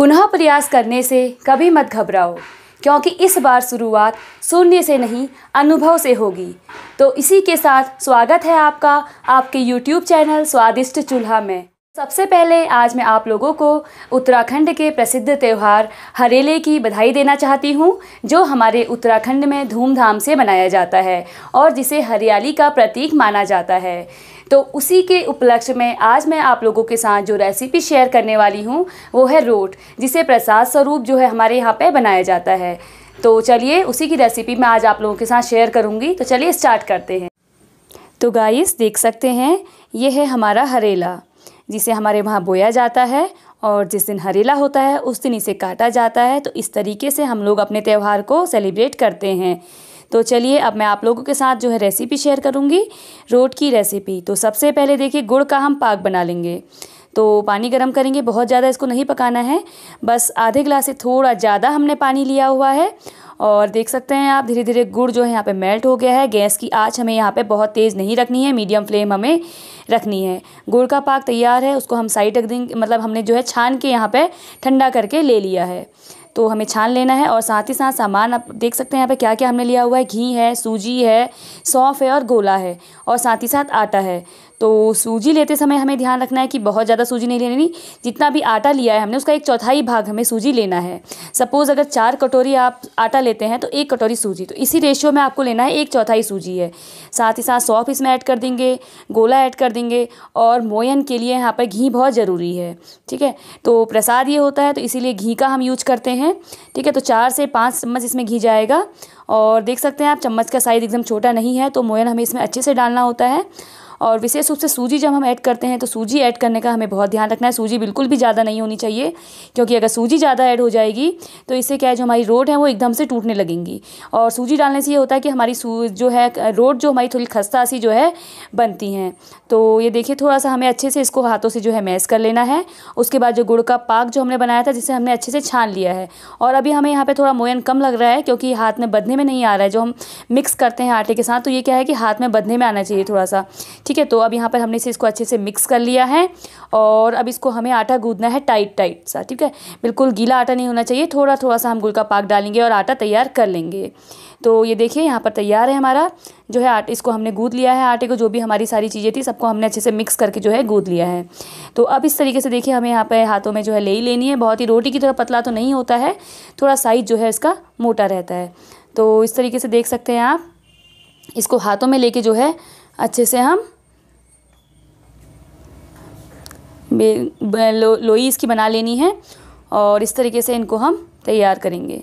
पुनः प्रयास करने से कभी मत घबराओ क्योंकि इस बार शुरुआत शून्य से नहीं अनुभव से होगी तो इसी के साथ स्वागत है आपका आपके YouTube चैनल स्वादिष्ट चूल्हा में सबसे पहले आज मैं आप लोगों को उत्तराखंड के प्रसिद्ध त्यौहार हरेले की बधाई देना चाहती हूँ जो हमारे उत्तराखंड में धूमधाम से मनाया जाता है और जिसे हरियाली का प्रतीक माना जाता है तो उसी के उपलक्ष्य में आज मैं आप लोगों के साथ जो रेसिपी शेयर करने वाली हूँ वो है रोट जिसे प्रसाद स्वरूप जो है हमारे यहाँ पर बनाया जाता है तो चलिए उसी की रेसिपी मैं आज आप लोगों के साथ शेयर करूँगी तो चलिए स्टार्ट करते हैं तो गाइस देख सकते हैं ये है हमारा हरेला जिसे हमारे वहाँ बोया जाता है और जिस दिन हरेला होता है उस दिन इसे काटा जाता है तो इस तरीके से हम लोग अपने त्यौहार को सेलिब्रेट करते हैं तो चलिए अब मैं आप लोगों के साथ जो है रेसिपी शेयर करूँगी रोट की रेसिपी तो सबसे पहले देखिए गुड़ का हम पाक बना लेंगे तो पानी गर्म करेंगे बहुत ज़्यादा इसको नहीं पकाना है बस आधे गिलास से थोड़ा ज़्यादा हमने पानी लिया हुआ है और देख सकते हैं आप धीरे धीरे गुड़ जो है यहाँ पे मेल्ट हो गया है गैस की आँच हमें यहाँ पे बहुत तेज़ नहीं रखनी है मीडियम फ्लेम हमें रखनी है गुड़ का पाक तैयार है उसको हम साइड रख देंगे मतलब हमने जो है छान के यहाँ पर ठंडा करके ले लिया है तो हमें छान लेना है और साथ ही साथ सामान आप देख सकते हैं यहाँ पे क्या क्या हमने लिया हुआ है घी है सूजी है सौंफ है और गोला है और साथ ही साथ आटा है तो सूजी लेते समय हमें ध्यान रखना है कि बहुत ज़्यादा सूजी नहीं लेनी जितना भी आटा लिया है हमने उसका एक चौथाई भाग हमें सूजी लेना है सपोज़ अगर चार कटोरी आप आटा लेते हैं तो एक कटोरी सूजी तो इसी रेशियो में आपको लेना है एक चौथाई सूजी है साथ ही साथ सौफ इसमें ऐड कर देंगे गोला ऐड कर देंगे और मोयन के लिए यहाँ पर घी बहुत ज़रूरी है ठीक है तो प्रसाद ये होता है तो इसीलिए घी का हम यूज करते हैं ठीक है तो चार से पाँच चम्मच इसमें घी जाएगा और देख सकते हैं आप चम्मच का साइज़ एकदम छोटा नहीं है तो मोयन हमें इसमें अच्छे से डालना होता है और विशेष रूप से सूजी जब हम ऐड करते हैं तो सूजी ऐड करने का हमें बहुत ध्यान रखना है सूजी बिल्कुल भी ज़्यादा नहीं होनी चाहिए क्योंकि अगर सूजी ज़्यादा ऐड हो जाएगी तो इससे क्या है जो हमारी रोड है वो एकदम से टूटने लगेंगी और सूजी डालने से ये होता है कि हमारी जो है रोड जो हमारी थोड़ी खस्ता सी जो है बनती हैं तो ये देखिए थोड़ा सा हमें अच्छे से इसको हाथों से जो है मैस कर लेना है उसके बाद जो गुड़ का पाक जो हमने बनाया था जिसे हमने अच्छे से छान लिया है और अभी हमें यहाँ पर थोड़ा मोयन कम लग रहा है क्योंकि हाथ में बधने में नहीं आ रहा है जो हम मिक्स करते हैं आटे के साथ तो ये क्या है कि हाथ में बधने में आना चाहिए थोड़ा सा ठीक है तो अब यहाँ पर हमने इसे इसको अच्छे से मिक्स कर लिया है और अब इसको हमें आटा गूंदना है टाइट टाइट सा ठीक है बिल्कुल गीला आटा नहीं होना चाहिए थोड़ा थोड़ा सा हम गुल का पाक डालेंगे और आटा तैयार कर लेंगे तो ये देखिए यहाँ पर तैयार है हमारा जो है आटे इसको हमने गूद लिया है आटे को जो भी हमारी सारी चीज़ें थी सबको हमने अच्छे से मिक्स करके जो है गूद लिया है तो अब इस तरीके से देखिए हमें यहाँ पर हाथों में जो है ले ही लेनी है बहुत ही रोटी की तरह पतला तो नहीं होता है थोड़ा साइज जो है इसका मोटा रहता है तो इस तरीके से देख सकते हैं आप इसको हाथों में लेके जो है अच्छे से हम लो, लोई इसकी बना लेनी है और इस तरीके से इनको हम तैयार करेंगे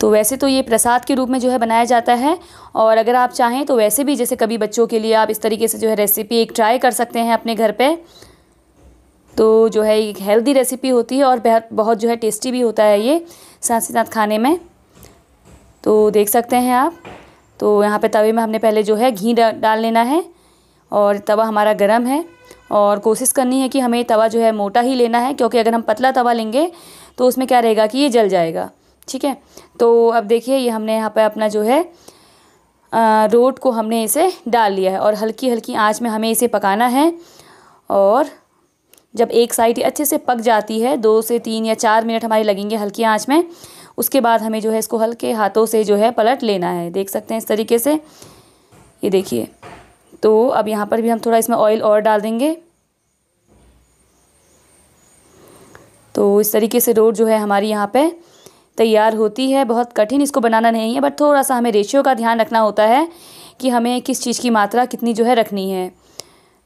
तो वैसे तो ये प्रसाद के रूप में जो है बनाया जाता है और अगर आप चाहें तो वैसे भी जैसे कभी बच्चों के लिए आप इस तरीके से जो है रेसिपी एक ट्राई कर सकते हैं अपने घर पे तो जो है एक हेल्दी रेसिपी होती है और बहुत जो है टेस्टी भी होता है ये साथ ही साथ खाने में तो देख सकते हैं आप तो यहाँ पे तवे में हमने पहले जो है घी डाल लेना है और तवा हमारा गर्म है और कोशिश करनी है कि हमें तवा जो है मोटा ही लेना है क्योंकि अगर हम पतला तवा लेंगे तो उसमें क्या रहेगा कि ये जल जाएगा ठीक है तो अब देखिए ये हमने यहाँ पर अपना जो है रोट को हमने इसे डाल लिया है और हल्की हल्की आँच में हमें इसे पकाना है और जब एक साइड अच्छे से पक जाती है दो से तीन या चार मिनट हमारे लगेंगे हल्की आँच में उसके बाद हमें जो है इसको हल्के हाथों से जो है पलट लेना है देख सकते हैं इस तरीके से ये देखिए तो अब यहाँ पर भी हम थोड़ा इसमें ऑयल और डाल देंगे तो इस तरीके से रोड जो है हमारी यहाँ पे तैयार होती है बहुत कठिन इसको बनाना नहीं है बट थोड़ा सा हमें रेशियो का ध्यान रखना होता है कि हमें किस चीज़ की मात्रा कितनी जो है रखनी है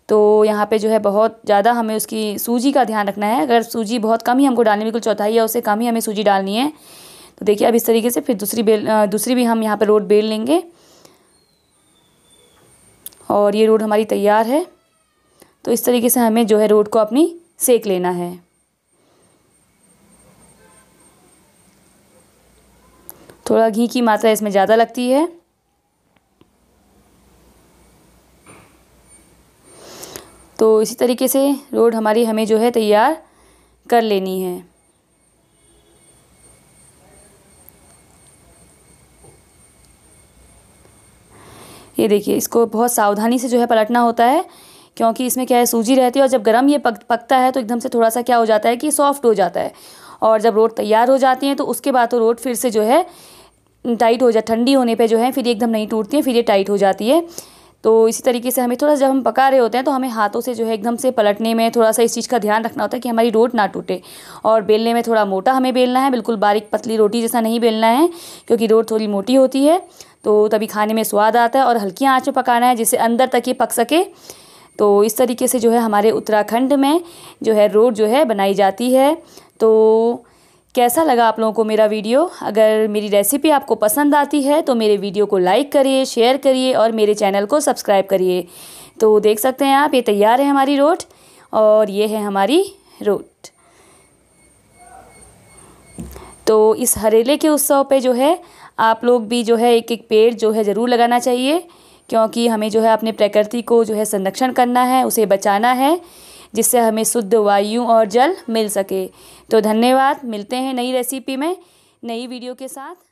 तो यहाँ पे जो है बहुत ज़्यादा हमें उसकी सूजी का ध्यान रखना है अगर सूजी बहुत कम ही हमको डालनी बिल्कुल चौथाई या उससे कम ही हमें सूजी डालनी है तो देखिए अब इस तरीके से फिर दूसरी बेल दूसरी भी हम यहाँ पर रोड बेल लेंगे और ये रोड हमारी तैयार है तो इस तरीके से हमें जो है रोड को अपनी सेक लेना है थोड़ा घी की मात्रा इसमें ज़्यादा लगती है तो इसी तरीके से रोड हमारी हमें जो है तैयार कर लेनी है ये देखिए इसको बहुत सावधानी से जो है पलटना होता है क्योंकि इसमें क्या है सूजी रहती है और जब गर्म ये पक पकता है तो एकदम से थोड़ा सा क्या हो जाता है कि सॉफ्ट हो जाता है और जब रोट तैयार हो जाती हैं तो उसके बाद तो रोट फिर से जो है टाइट हो जाए ठंडी होने पे जो है फिर एकदम नहीं टूटती है फिर ये टाइट हो जाती है तो इसी तरीके से हमें थोड़ा जब हम पका रहे होते हैं तो हमें हाथों से जो है एकदम से पलटने में थोड़ा सा इस चीज़ का ध्यान रखना होता है कि हमारी रोट ना टूटे और बेलने में थोड़ा मोटा हमें बेलना है बिल्कुल बारीक पतली रोटी जैसा नहीं बेलना है क्योंकि रोट थोड़ी मोटी होती है तो तभी खाने में स्वाद आता है और हल्की आँच में पकाना है जिससे अंदर तक ये पक सके तो इस तरीके से जो है हमारे उत्तराखंड में जो है रोट जो है बनाई जाती है तो कैसा लगा आप लोगों को मेरा वीडियो अगर मेरी रेसिपी आपको पसंद आती है तो मेरे वीडियो को लाइक करिए शेयर करिए और मेरे चैनल को सब्सक्राइब करिए तो देख सकते हैं आप ये तैयार है हमारी रोट और ये है हमारी रोट तो इस हरेले के उत्सव पे जो है आप लोग भी जो है एक एक पेड़ जो है ज़रूर लगाना चाहिए क्योंकि हमें जो है अपने प्रकृति को जो है संरक्षण करना है उसे बचाना है जिससे हमें शुद्ध वायु और जल मिल सके तो धन्यवाद मिलते हैं नई रेसिपी में नई वीडियो के साथ